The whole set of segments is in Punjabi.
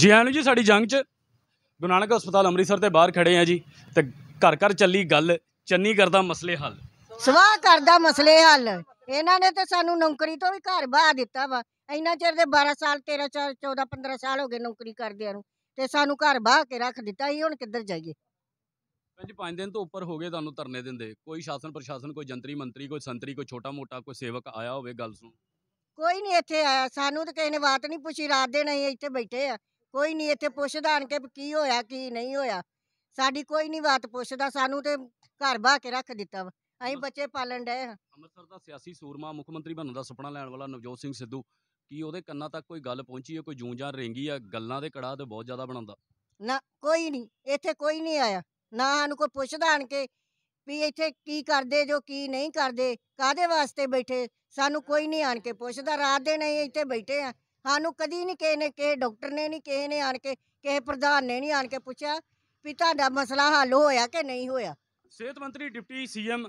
ਜੀ ਆਇਆਂ ਨੂੰ ਜੀ ਸਾਡੀ ਜੰਗ 'ਚ ਗੁਨਾਨਕ ਹਸਪਤਾਲ ਅੰਮ੍ਰਿਤਸਰ ਦੇ ਬਾਹਰ ਖੜੇ ਆ ਜੀ ਤੇ ਘਰ ਘਰ ਚੱਲੀ ਗੱਲ ਚੰਨੀ ਕਰਦਾ ਮਸਲੇ ਹੱਲ ਸਵਾਹ ਕਰਦਾ ਮਸਲੇ ਹੱਲ ਇਹਨਾਂ ਨੇ ਤੇ ਸਾਨੂੰ ਨੌਕਰੀ ਤੋਂ ਵੀ ਘਰ ਬਾਹ ਦਿੱਤਾ ਵਾ ਇੰਨਾ ਚਿਰ ਦੇ 12 ਸਾਲ 13 ਸਾਲ 14 15 ਸਾਲ ਹੋ ਗਏ ਨੌਕਰੀ ਕਰਦਿਆਂ ਨੂੰ ਤੇ ਸਾਨੂੰ ਘਰ ਬਾਹ ਕੇ ਰੱਖ ਦਿੱਤਾ ਹੀ ਹੁਣ ਕਿੱਧਰ ਜਾਈਏ ਪੰਜ ਪੰਜ ਦਿਨ ਤੋਂ ਉੱਪਰ ਹੋ ਗਏ ਤੁਹਾਨੂੰ ਧਰਨੇ ਦਿੰਦੇ ਕੋਈ ਸ਼ਾਸਨ ਪ੍ਰਸ਼ਾਸਨ ਕੋਈ ਜੰਤਰੀ ਮੰਤਰੀ ਕੋਈ ਸੰਤਰੀ ਕੋਈ ਛੋਟਾ ਮੋਟਾ ਕੋਈ ਸੇਵਕ ਆਇਆ ਹੋਵੇ ਗੱਲ ਸੁਣ ਕੋਈ ਨਹੀਂ ਇੱਥੇ ਆਇਆ ਸਾਨੂੰ ਤਾਂ ਕਿਸੇ ਨੇ ਬਾਤ ਨਹੀਂ ਪੁੱਛੀ ਰਾਤ ਦੇ ਨਹੀਂ ਇੱਥੇ ਬੈਠੇ ਆ ਕੋਈ ਨਹੀਂ ਇੱਥੇ ਪੁੱਛਦਾ ਆਣ ਕੇ ਕੀ ਹੋਇਆ ਕੀ ਨਹੀਂ ਹੋਇਆ ਸਾਡੀ ਕੋਈ ਨਹੀਂ ਬਾਤ ਪੁੱਛਦਾ ਸਾਨੂੰ ਤੇ ਘਰ ਬਾਹ ਕੇ ਰੱਖ ਦਿੱਤਾ ਵਾ ਅਸੀਂ ਬੱਚੇ ਪਾਲਣ ਡਏ ਆ ਅੰਮ੍ਰਿਤਸਰ ਦਾ ਸਿਆਸੀ ਸੂਰਮਾ ਮੁੱਖ ਮੰਤਰੀ ਬਣਨ ਦਾ ਸੁਪਨਾ ਲੈਣ ਵਾਲਾ ਨਵਜੋਤ ਸਿੰਘ ਸਿੱਧੂ ਕੀ ਉਹਦੇ ਕੰਨਾਂ ਤੱਕ ਕੋਈ ਗੱਲ ਪਹੁੰਚੀ ਹੈ ਕੋਈ ਜੂੰ ਰੇਂਗੀ ਆ ਗੱਲਾਂ ਦੇ ਕੜਾ ਤੇ ਬਹੁਤ ਜ਼ਿਆਦਾ ਬਣਾਉਂਦਾ ਨਾ ਕੋਈ ਨਹੀਂ ਇੱਥੇ ਕੋਈ ਨਹੀਂ ਆਇਆ ਨਾ ਸਾਨੂੰ ਕੋਈ ਪੁੱਛਦਾ ਆਣ ਕੇ ਵੀ ਇੱਥੇ ਕੀ ਕਰਦੇ ਜੋ ਕੀ ਨਹੀਂ ਕਰਦੇ ਕਾਦੇ ਵਾਸਤੇ ਬੈਠੇ ਸਾਨੂੰ ਕੋਈ ਨਹੀਂ ਆਣ ਕੇ ਪੁੱਛਦਾ ਰਾਤ ਦੇ ਨਹੀਂ ਇੱਥੇ ਬੈਠੇ ਆ ਸਾਨੂੰ ਕਦੀ ਨਹੀਂ ਕਿਸੇ ਨੇ ਕਿਸੇ ਡਾਕਟਰ ਨੇ ਨਹੀਂ ਕਿਸੇ ਨੇ ਆਣ ਕੇ ਕਿਸੇ ਪ੍ਰਧਾਨ ਨੇ ਨਹੀਂ ਆਣ ਕੇ ਪੁੱਛਿਆ ਵੀ ਤੁਹਾਡਾ ਮਸਲਾ ਹੱਲ ਹੋਇਆ ਕਿ ਨਹੀਂ ਹੋਇਆ ਸਿਹਤ ਮੰਤਰੀ ਡਿਪਟੀ ਸੀਐਮ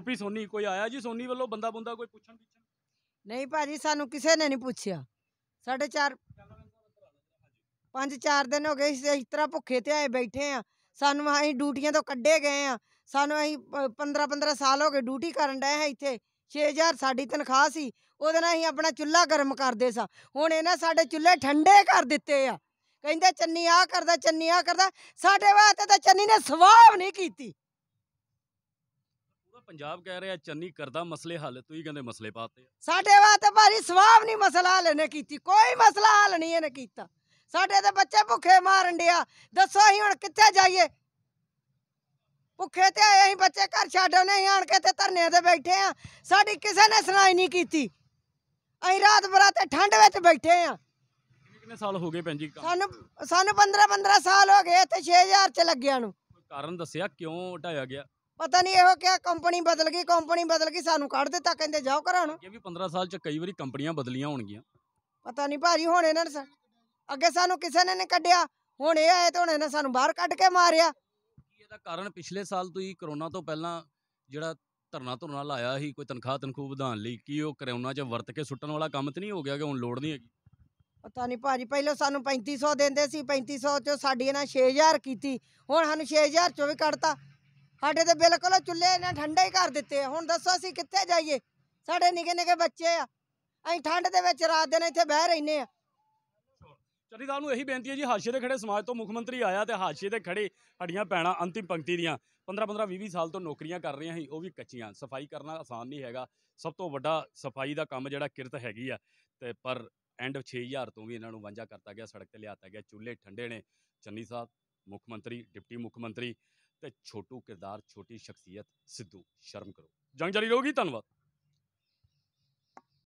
ਓਪੀ ਸੋਨੀ ਕੋਈ ਆਇਆ ਜੀ ਸੋਨੀ ਵੱਲੋਂ ਬੰਦਾ ਬੰਦਾ ਕੋਈ ਪੁੱਛਣ ਪਿੱਛਣ ਨਹੀਂ ਭਾਜੀ ਸਾਨੂੰ ਕਿਸੇ ਨੇ ਨਹੀਂ ਪੁੱਛਿਆ ਸਾਡੇ 4 ਪੰਜ ਚਾਰ ਦਿਨ ਹੋ ਗਏ ਇਸ ਤਰ੍ਹਾਂ ਭੁੱਖੇ ਤੇ ਆਏ ਬੈਠੇ ਆ ਸਾਨੂੰ ਅਸੀਂ ਡਿਊਟੀਆਂ ਤੋਂ ਕੱਢੇ ਗਏ ਆ ਸਾਨੂੰ ਅਸੀਂ 15 15 ਸਾਲ ਹੋ ਗਏ ਡਿਊਟੀ ਕਰਨ ਡਏ ਹਾਂ ਇੱਥੇ 6000 ਸਾਡੀ ਤਨਖਾਹ ਸੀ ਉਹਦੇ ਨਾਲ ਅਸੀਂ ਆਪਣਾ ਚੁੱਲ੍ਹਾ ਗਰਮ ਕਰਦੇ ਸਾਂ ਹੁਣ ਇਹਨਾਂ ਸਾਡੇ ਚੁੱਲ੍ਹੇ ਠੰਡੇ ਕਰ ਦਿੱਤੇ ਆ ਕਹਿੰਦੇ ਚੰਨੀ ਆ ਕਰਦਾ ਚੰਨੀ ਆ ਕਰਦਾ ਸਾਡੇ ਵਾਸਤੇ ਤਾਂ ਚੰਨੀ ਨੇ ਸਵਾਬ ਨਹੀਂ ਕੀਤੀ ਪੰਜਾਬ ਕਹਿ ਰਿਹਾ ਚੰਨੀ ਕਰਦਾ ਮਸਲੇ ਹੱਲ ਤੁਸੀਂ ਕਹਿੰਦੇ ਮਸਲੇ ਪਾਤੇ ਸਾਡੇ ਵਾਸਤੇ ਭਾਰੀ ਸਵਾਬ ਨਹੀਂ ਮਸਲਾ ਹੱਲ ਨੇ ਕੀਤੀ ਕੋਈ ਮਸਲਾ ਹੱਲ ਨਹੀਂ ਇਹਨੇ ਕੀਤਾ ਸਾਡੇ ਤੇ ਬੱਚੇ ਭੁੱਖੇ ਮਾਰਨ ਡਿਆ ਦੱਸੋ ਅਸੀਂ ਹੁਣ ਕਿੱਥੇ ਜਾਈਏ ਭੁੱਖੇ ਤੇ ਆਏ ਅਸੀਂ ਬੱਚੇ ਘਰ ਛੱਡੋ ਨਹੀਂ ਆਣ ਕੇ ਤੇ ਧਰਨੇ ਤੇ ਬੈਠੇ ਆ ਸਾਡੀ ਕਿਸੇ ਨੇ ਸੁਣਾਈ ਨਹੀਂ ਕੀਤੀ ਅਸੀਂ ਰਾਤ ਤੇ ਠੰਡ ਵਿੱਚ ਬੈਠੇ ਆ ਕਿੰਨੇ ਸਾਲ ਹੋ ਗਏ ਭੈਣ ਜੀ ਸਾਨੂੰ ਸਾਨੂੰ 15 15 ਸਾਲ ਹੋ ਗਏ ਇੱਥੇ 6000 ਚ ਲੱਗਿਆ ਨੂੰ ਕਾਰਨ ਦੱਸਿਆ ਕਿਉਂ ਢਾਇਆ ਗਿਆ ਪਤਾ ਨਹੀਂ ਇਹੋ ਕਿਹਾ ਕੰਪਨੀ ਬਦਲ ਗਈ ਕੰਪਨੀ ਬਦਲ ਗਈ ਸਾਨੂੰ ਕੱਢ ਦਿੱਤਾ ਕਹਿੰਦੇ ਜਾਓ ਘਰਾਂ ਨੂੰ ਇਹ ਵੀ 15 ਸਾਲ ਚ ਕਈ ਵਾਰੀ ਕੰਪਨੀਆਂ ਬਦਲੀਆਂ ਹੋਣਗੀਆਂ ਪਤਾ ਨਹੀਂ ਭਾਜੀ ਹੁਣ ਇਹਨਾਂ ਨੇ ਅੱਗੇ ਸਾਨੂੰ ਕਿਸੇ ਨੇ ਨਹੀਂ ਕੱਢਿਆ ਹੁਣ ਇਹ ਆਏ ਤੇ ਹੁਣ ਇਹਨਾਂ ਸਾਨੂੰ ਬਾਹਰ ਕੱਢ ਕੇ ਮਾਰਿਆ ਇਹਦਾ ਕਾਰਨ ਪਿਛਲੇ ਸਾਲ ਤੋਂ ਹੀ ਕਰੋਨਾ ਤੋਂ ਪਹਿਲਾਂ ਜਿਹੜਾ ਧਰਨਾ ਧਰਨਾ ਲਾਇਆ ਸੀ ਕੋਈ ਤਨਖਾਹ ਤਨਖੂ ਵਧਾਉਣ ਲਈ ਕੀ ਉਹ ਕਰੋਨਾ 'ਚ ਵਰਤ ਕੇ ਸੁੱਟਣ ਵਾਲਾ ਕੰਮ ਤੇ ਨਹੀਂ ਹੋ ਗਿਆ ਕਿ ਹੁਣ ਲੋੜ ਨਹੀਂ ਹੈਗੀ ਪਤਾ ਨਹੀਂ ਭਾਜੀ ਪਹਿਲਾਂ ਸਾਨੂੰ 3500 ਦਿੰਦੇ ਸੀ 3500 ਚੋਂ ਸਾਡੀ ਇਹਨਾਂ 6000 ਕੀਤੀ ਹੁਣ ਸਾਨੂੰ 6000 ਚੋਂ ਵੀ ਕੱਢਤਾ ਸਾਡੇ ਤੇ ਬਿਲਕੁਲ ਚੁੱਲ੍ਹੇ ਇਹਨਾਂ ਠੰਡੇ ਹੀ ਕਰ ਦਿੱਤੇ ਆ ਹੁਣ ਦੱਸੋ ਅਸੀਂ ਕਿੱਥੇ ਜਾਈਏ ਸਾਡੇ ਨਿੱਕੇ ਨਿੱਕੇ ਬੱਚੇ ਆ ਅਸੀਂ ਠੰਡ ਦੇ ਵਿੱਚ ਰਾਤ ਦਿਨ ਇੱਥੇ ਬਹਿ ਰਹਿੰਨੇ ਆ ਚੰਨੀ ਸਾਹਿਬ ਨੂੰ ਇਹੀ ਬੇਨਤੀ ਹੈ ਜੀ ਹਾਸ਼ੀਏ ਦੇ ਖੜੇ ਸਮਾਜ ਤੋਂ ਮੁੱਖ ਮੰਤਰੀ ਆਇਆ ਤੇ ਹਾਸ਼ੀਏ ਦੇ ਖੜੇ ਹੜੀਆਂ ਪੈਣਾ ਅੰਤਿਮ ਪੰਕਤੀ ਦੀਆਂ 15 15 20 20 ਸਾਲ ਤੋਂ ਨੌਕਰੀਆਂ ਕਰ ਰਹੀਆਂ ਸੀ ਉਹ ਵੀ ਕੱਚੀਆਂ ਸਫਾਈ ਕਰਨਾ ਆਸਾਨ ਨਹੀਂ ਹੈਗਾ ਸਭ ਤੋਂ ਵੱਡਾ ਸਫਾਈ ਦਾ ਕੰਮ ਜਿਹੜਾ ਕਿਰਤ ਹੈਗੀ ਆ ਤੇ ਪਰ ਐਂਡ 6000 ਤੋਂ ਵੀ ਇਹਨਾਂ ਨੂੰ ਵਾਂਝਾ ਕਰਤਾ ਗਿਆ ਸੜਕ ਤੇ ਲਿਆਤਾ ਗਿਆ ਚੁੱਲ੍ਹੇ ਠੰਡੇ ਨੇ ਚੰਨੀ ਸਾਹਿਬ ਮੁੱਖ ਮੰਤਰੀ ਡਿਪਟੀ ਮੁੱਖ ਮੰਤਰੀ ਤੇ ਛੋਟੂ ਕਿਰਦਾਰ ਛੋਟੀ ਸ਼ਖਸੀਅਤ ਸਿੱਧੂ ਸ਼ਰਮ ਕਰੋ ਜੰਗ ਜਾਰੀ ਰਹੂਗੀ ਧੰਨਵਾਦ